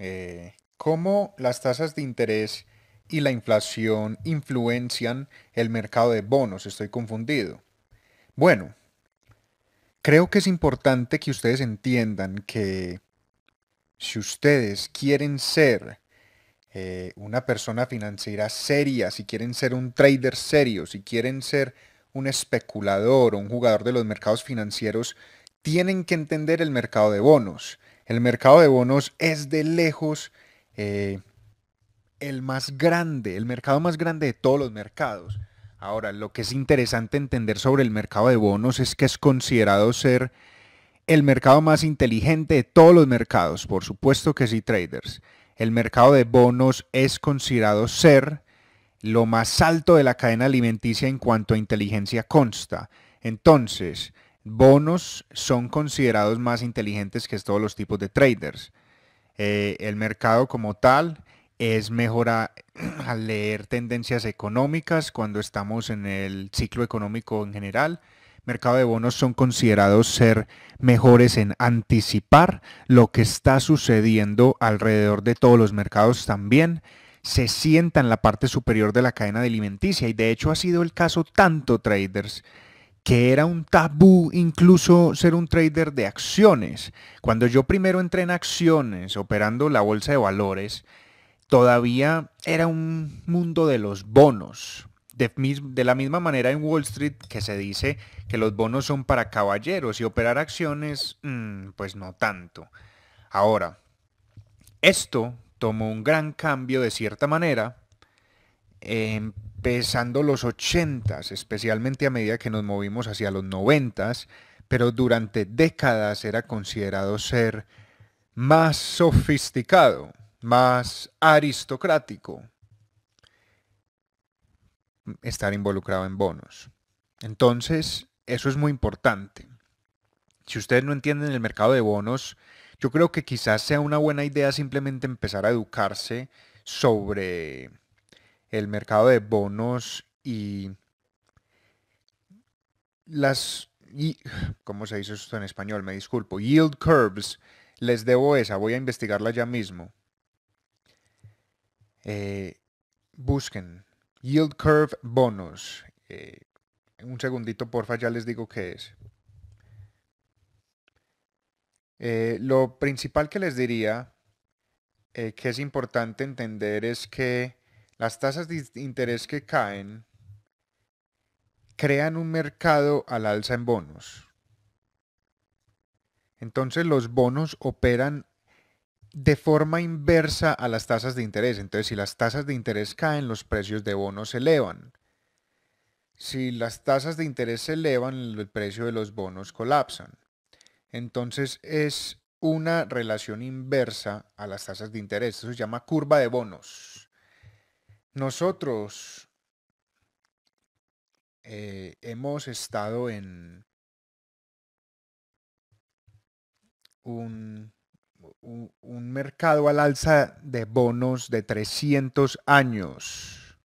Eh, cómo las tasas de interés y la inflación influencian el mercado de bonos. Estoy confundido. Bueno, creo que es importante que ustedes entiendan que si ustedes quieren ser eh, una persona financiera seria, si quieren ser un trader serio, si quieren ser un especulador o un jugador de los mercados financieros, tienen que entender el mercado de bonos. El mercado de bonos es de lejos eh, el más grande, el mercado más grande de todos los mercados. Ahora, lo que es interesante entender sobre el mercado de bonos es que es considerado ser el mercado más inteligente de todos los mercados, por supuesto que sí, traders. El mercado de bonos es considerado ser lo más alto de la cadena alimenticia en cuanto a inteligencia consta. Entonces, bonos son considerados más inteligentes que todos los tipos de traders. Eh, el mercado como tal es mejor al leer tendencias económicas cuando estamos en el ciclo económico en general. Mercado de bonos son considerados ser mejores en anticipar lo que está sucediendo alrededor de todos los mercados también. Se sienta en la parte superior de la cadena de alimenticia y de hecho ha sido el caso tanto traders que era un tabú incluso ser un trader de acciones. Cuando yo primero entré en acciones operando la bolsa de valores, todavía era un mundo de los bonos. De, la misma manera en Wall Street que se dice que los bonos son para caballeros y operar acciones, mm, pues no tanto. Ahora, esto tomó un gran cambio de cierta manera em, Pesando los 80 especialmente a medida que nos movimos hacia los 90 pero durante décadas era considerado ser más sofisticado, más aristocrático, estar involucrado en bonos. Entonces, eso es muy importante. Si ustedes no entienden el mercado de bonos, yo creo que quizás sea una buena idea simplemente empezar a educarse sobre el mercado de bonos y las, y, ¿cómo se dice esto en español? Me disculpo, yield curves. Les debo esa, voy a investigarla ya mismo. Eh, busquen yield curve bonos. Eh, un segundito, porfa, ya les digo qué es. Eh, lo principal que les diría que es importante entender es que las tasas de interés que caen crean un mercado al alza en bonos. Entonces los bonos operan de forma inversa a las tasas de interés. Entonces si las tasas de interés caen, los precios de bonos se elevan. Si las tasas de interés se elevan, el precio de los bonos colapsan. Entonces es una relación inversa a las tasas de interés. Eso se llama curva de bonos. Nosotros eh, hemos estado en un, un mercado al alza de bonos de 300 años.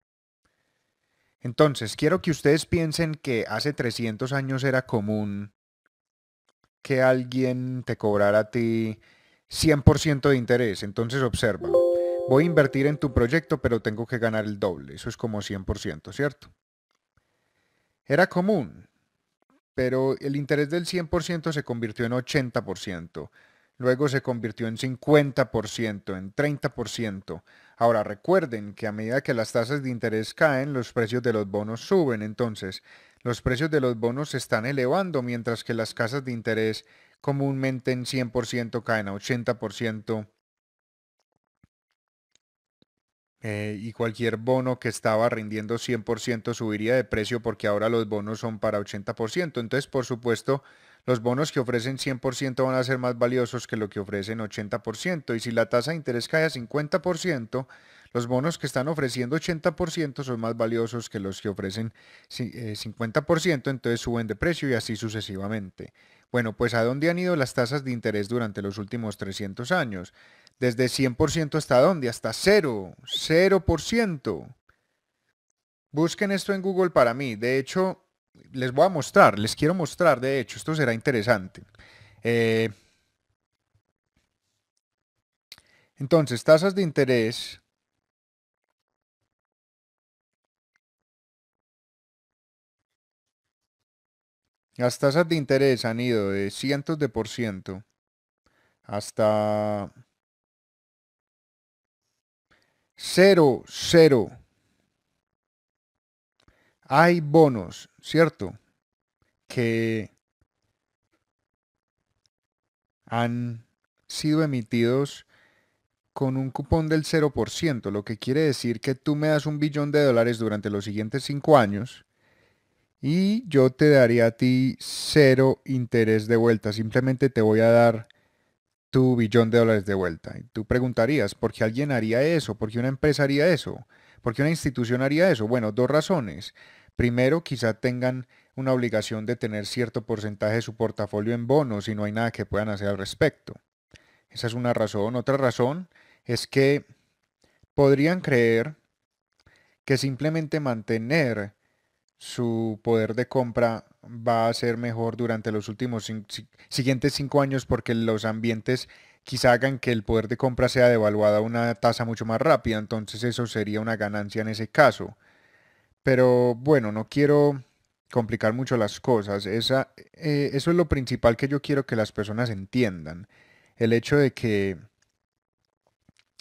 Entonces, quiero que ustedes piensen que hace 300 años era común que alguien te cobrara a ti 100% de interés. Entonces, observa voy a invertir en tu proyecto, pero tengo que ganar el doble. Eso es como 100%, ¿cierto? Era común, pero el interés del 100% se convirtió en 80%, luego se convirtió en 50%, en 30%. Ahora recuerden que a medida que las tasas de interés caen, los precios de los bonos suben, entonces los precios de los bonos se están elevando mientras que las casas de interés comúnmente en 100% caen a 80%, Eh, y cualquier bono que estaba rindiendo 100% subiría de precio porque ahora los bonos son para 80%. Entonces, por supuesto, los bonos que ofrecen 100% van a ser más valiosos que lo que ofrecen 80%. Y si la tasa de interés cae a 50%, los bonos que están ofreciendo 80% son más valiosos que los que ofrecen 50%, eh, entonces suben de precio y así sucesivamente. Bueno, pues ¿a dónde han ido las tasas de interés durante los últimos 300 años? desde 100% hasta dónde? Hasta 0, 0%. Busquen esto en Google para mí. De hecho, les voy a mostrar, les quiero mostrar, de hecho, esto será interesante. Eh, entonces, tasas de interés. Las tasas de interés han ido de cientos de por ciento hasta Cero, cero. Hay bonos, ¿cierto? Que han sido emitidos con un cupón del 0%, lo que quiere decir que tú me das un billón de dólares durante los siguientes cinco años y yo te daría a ti cero interés de vuelta. Simplemente te voy a dar tu billón de dólares de vuelta. Y tú preguntarías, ¿por qué alguien haría eso? ¿Por qué una empresa haría eso? ¿Por qué una institución haría eso? Bueno, dos razones. Primero, quizá tengan una obligación de tener cierto porcentaje de su portafolio en bonos y no hay nada que puedan hacer al respecto. Esa es una razón. Otra razón es que podrían creer que simplemente mantener su poder de compra va a ser mejor durante los últimos siguientes cinco años porque los ambientes quizá hagan que el poder de compra sea devaluado a una tasa mucho más rápida, entonces eso sería una ganancia en ese caso. Pero bueno, no quiero complicar mucho las cosas. Esa, eh, eso es lo principal que yo quiero que las personas entiendan. El hecho de que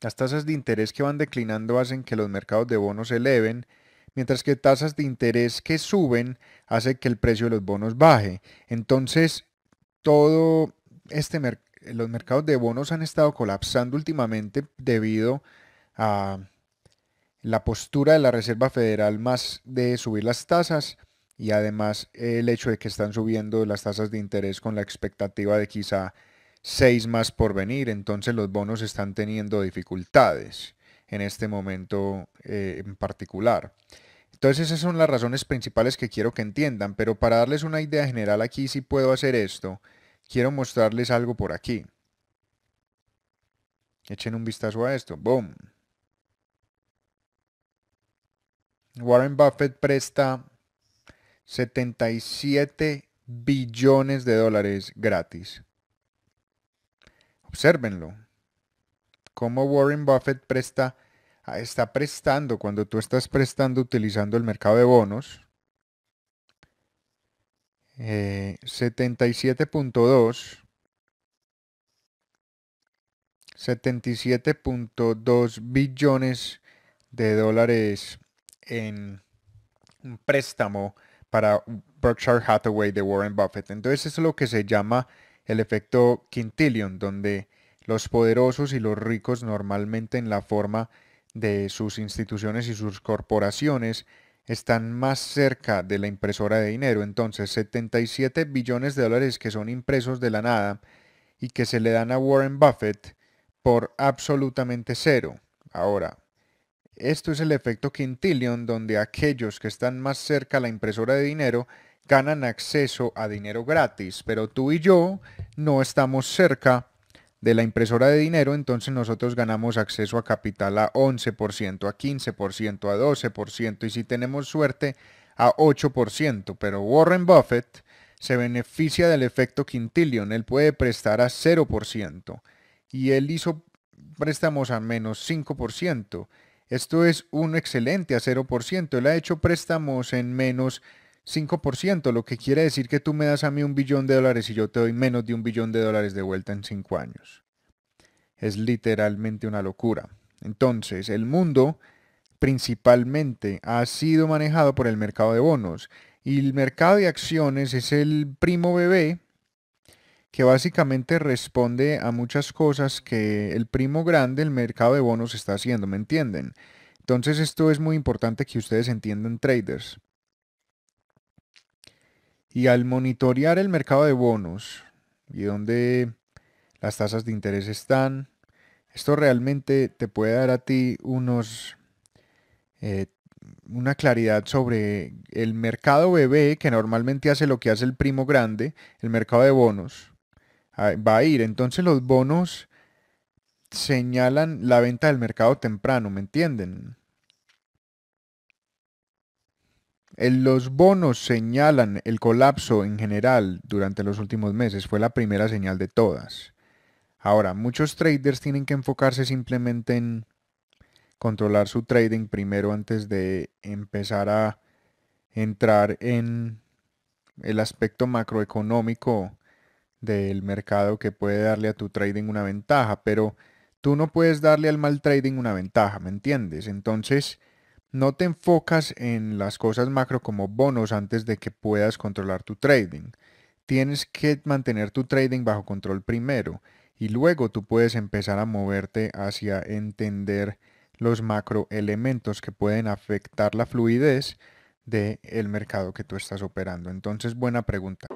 las tasas de interés que van declinando hacen que los mercados de bonos se eleven mientras que tasas de interés que suben hace que el precio de los bonos baje. Entonces, todo este los mercados de bonos han estado colapsando últimamente debido a la postura de la Reserva Federal más de subir las tasas y además el hecho de que están subiendo las tasas de interés con la expectativa de quizá seis más por venir, entonces los bonos están teniendo dificultades en este momento eh, en particular. Entonces esas son las razones principales que quiero que entiendan, pero para darles una idea general aquí si puedo hacer esto, quiero mostrarles algo por aquí. Echen un vistazo a esto. Boom. Warren Buffett presta 77 billones de dólares gratis. Obsérvenlo cómo Warren Buffett presta, ah, está prestando cuando tú estás prestando utilizando el mercado de bonos. 77.2. Eh, 77.2 billones de dólares en un préstamo para Berkshire Hathaway de Warren Buffett. Entonces eso es lo que se llama el efecto quintillion, donde los poderosos y los ricos normalmente en la forma de sus instituciones y sus corporaciones están más cerca de la impresora de dinero. Entonces, 77 billones de dólares que son impresos de la nada y que se le dan a Warren Buffett por absolutamente cero. Ahora, esto es el efecto Quintillion, donde aquellos que están más cerca a la impresora de dinero ganan acceso a dinero gratis, pero tú y yo no estamos cerca de la impresora de dinero, entonces nosotros ganamos acceso a capital a 11%, a 15%, a 12% y si tenemos suerte a 8%. Pero Warren Buffett se beneficia del efecto Quintillion. Él puede prestar a 0% y él hizo préstamos a menos 5%. Esto es un excelente a 0%. Él ha hecho préstamos en menos 5%, lo que quiere decir que tú me das a mí un billón de dólares y yo te doy menos de un billón de dólares de vuelta en 5 años. Es literalmente una locura. Entonces, el mundo principalmente ha sido manejado por el mercado de bonos y el mercado de acciones es el primo bebé que básicamente responde a muchas cosas que el primo grande, el mercado de bonos, está haciendo, ¿me entienden? Entonces esto es muy importante que ustedes entiendan traders. Y al monitorear el mercado de bonos y dónde las tasas de interés están, esto realmente te puede dar a ti unos eh, una claridad sobre el mercado bebé que normalmente hace lo que hace el primo grande, el mercado de bonos, ah, va a ir. Entonces los bonos señalan la venta del mercado temprano, ¿me entienden? Los bonos señalan el colapso en general durante los últimos meses. Fue la primera señal de todas. Ahora, muchos traders tienen que enfocarse simplemente en controlar su trading primero antes de empezar a entrar en el aspecto macroeconómico del mercado que puede darle a tu trading una ventaja, pero tú no puedes darle al mal trading una ventaja, ¿me entiendes? Entonces, no te enfocas en las cosas macro como bonos antes de que puedas controlar tu trading. Tienes que mantener tu trading bajo control primero y luego tú puedes empezar a moverte hacia entender los macro elementos que pueden afectar la fluidez del mercado que tú estás operando. Entonces, buena pregunta.